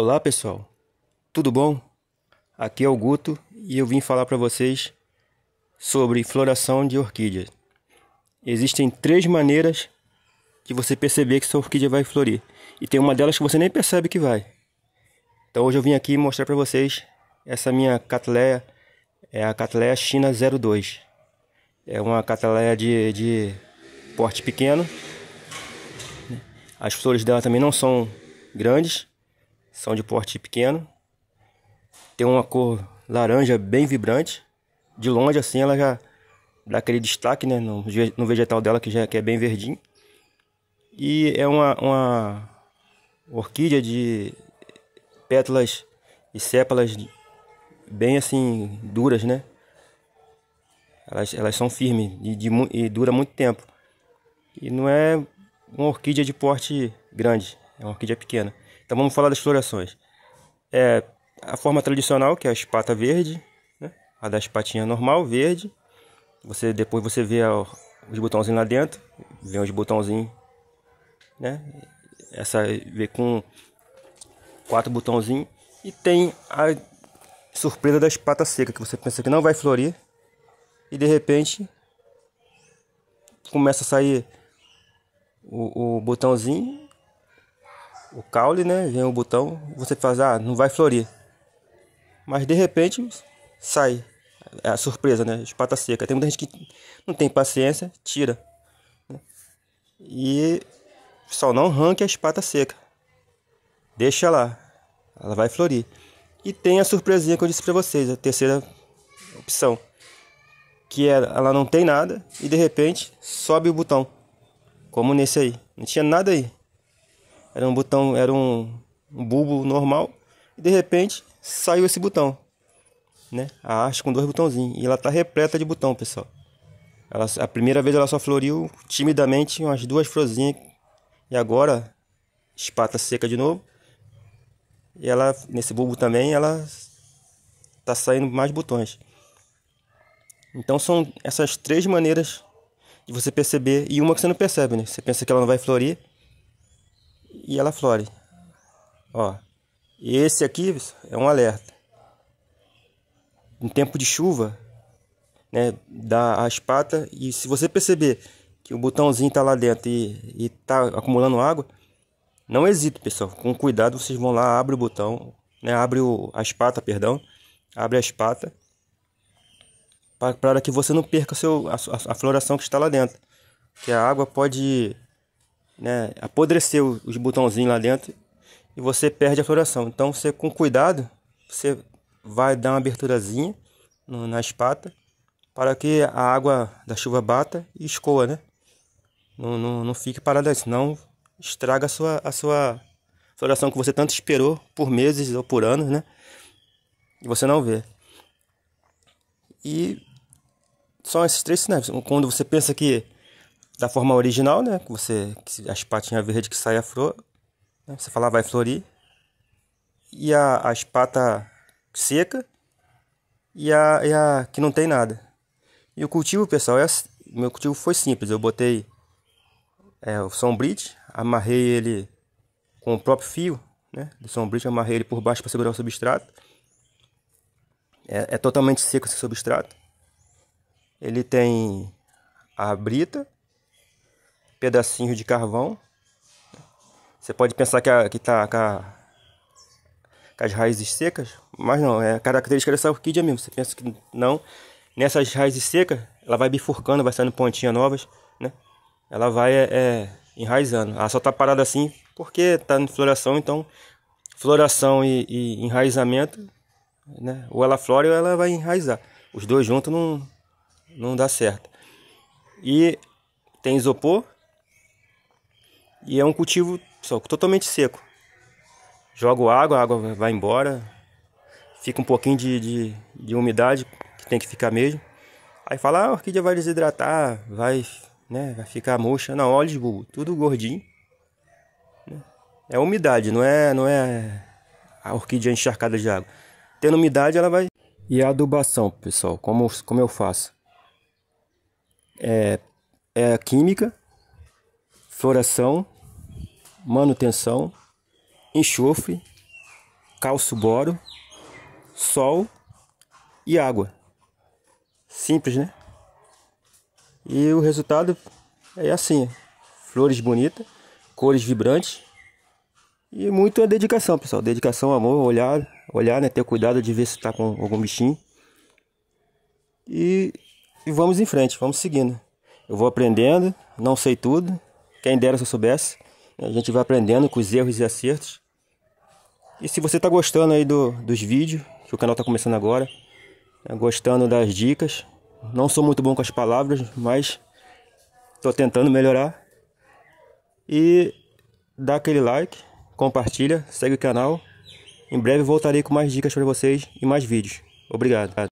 Olá pessoal, tudo bom? Aqui é o Guto e eu vim falar para vocês sobre floração de orquídeas. Existem três maneiras de você perceber que sua orquídea vai florir e tem uma delas que você nem percebe que vai. Então hoje eu vim aqui mostrar para vocês essa minha catleia, é a catleia China 02. É uma catleia de, de porte pequeno. As flores dela também não são grandes são de porte pequeno, tem uma cor laranja bem vibrante. De longe assim ela já dá aquele destaque né, no, no vegetal dela que já é, que é bem verdinho. E é uma, uma orquídea de pétalas e sépalas bem assim duras, né? Elas, elas são firmes e, de, e dura muito tempo. E não é uma orquídea de porte grande, é uma orquídea pequena. Então vamos falar das florações. É a forma tradicional, que é a espata verde, né? a das patinhas normal, verde. Você Depois você vê a, os botãozinhos lá dentro, vem os botãozinhos, né? Essa vê com quatro botãozinhos. E tem a surpresa da espata seca, que você pensa que não vai florir. E de repente começa a sair o, o botãozinho o caule, né? Vem o botão, você faz, ah, não vai florir. Mas de repente sai. É a surpresa, né? espata seca. Tem muita gente que não tem paciência, tira. Né, e só não arranque a espata seca. Deixa lá. Ela vai florir. E tem a surpresinha que eu disse para vocês, a terceira opção. Que é, ela não tem nada e de repente sobe o botão. Como nesse aí. Não tinha nada aí. Era um botão, era um, um bulbo normal e de repente saiu esse botão, né? A haste com dois botãozinhos e ela tá repleta de botão, pessoal. Ela, a primeira vez ela só floriu timidamente umas duas florzinhas e agora espata seca de novo. E ela nesse bulbo também ela tá saindo mais botões. Então são essas três maneiras de você perceber e uma que você não percebe, né? Você pensa que ela não vai florir, e ela flore. Ó, esse aqui é um alerta. Em tempo de chuva, né, dá as patas e se você perceber que o botãozinho tá lá dentro e, e tá acumulando água, não hesite, pessoal. Com cuidado, vocês vão lá, abre o botão, né, abre o, as patas, perdão, abre as patas para que você não perca seu, a, a floração que está lá dentro. Que a água pode né, apodreceu os botãozinhos lá dentro e você perde a floração. Então você com cuidado, você vai dar uma aberturazinha no, na espata para que a água da chuva bata e escoa, né? Não, não, não fique parada, senão estraga a sua, a sua floração que você tanto esperou por meses ou por anos, né? E você não vê. E são esses três sinais. Quando você pensa que da forma original, né? Que você, as patinhas verdes que sai a flor, né? você fala ah, vai florir. E a, as patas seca e a, e a que não tem nada. E o cultivo, pessoal, é, meu cultivo foi simples. Eu botei é, o sombrite, amarrei ele com o próprio fio né, do sombrite, amarrei ele por baixo para segurar o substrato. É, é totalmente seco esse substrato. Ele tem a brita, pedacinho de carvão. Você pode pensar que está que tá, com as raízes secas, mas não, é característica dessa orquídea mesmo. Você pensa que não, nessas raízes secas, ela vai bifurcando, vai saindo pontinhas novas, né? Ela vai é, é enraizando. Ela só está parada assim porque está em floração, então floração e, e, enraizamento, né? Ou ela flora ou ela vai enraizar. Os dois juntos não, não dá certo. E tem isopor, e é um cultivo só, totalmente seco. Jogo água, a água vai embora. Fica um pouquinho de, de, de umidade, que tem que ficar mesmo. Aí fala, ah, a orquídea vai desidratar, vai, né, vai ficar murcha. Não, olha de bulbo, tudo gordinho. Né. É umidade, não é, não é a orquídea encharcada de água. Tendo umidade, ela vai... E a adubação, pessoal, como, como eu faço? É, é química, floração manutenção, enxofre, cálcio-boro, sol e água. Simples, né? E o resultado é assim: flores bonitas, cores vibrantes e muito a dedicação, pessoal. Dedicação, amor, olhar, olhar, né? Ter cuidado de ver se está com algum bichinho. E, e vamos em frente, vamos seguindo. Eu vou aprendendo, não sei tudo. Quem dera se eu soubesse. A gente vai aprendendo com os erros e acertos. E se você está gostando aí do, dos vídeos, que o canal está começando agora, né, gostando das dicas, não sou muito bom com as palavras, mas estou tentando melhorar. E dá aquele like, compartilha, segue o canal. Em breve voltarei com mais dicas para vocês e mais vídeos. Obrigado.